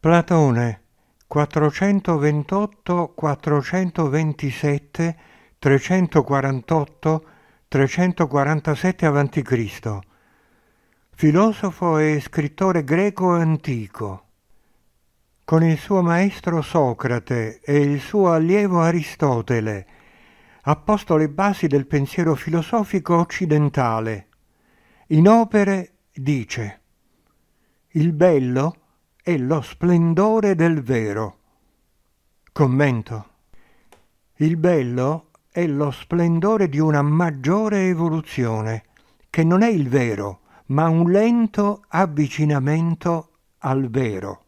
Platone 428, 427, 348, 347 a.C., filosofo e scrittore greco antico. Con il suo maestro Socrate e il suo allievo Aristotele ha posto le basi del pensiero filosofico occidentale. In opere dice Il bello è lo splendore del vero. Commento. Il bello è lo splendore di una maggiore evoluzione, che non è il vero, ma un lento avvicinamento al vero.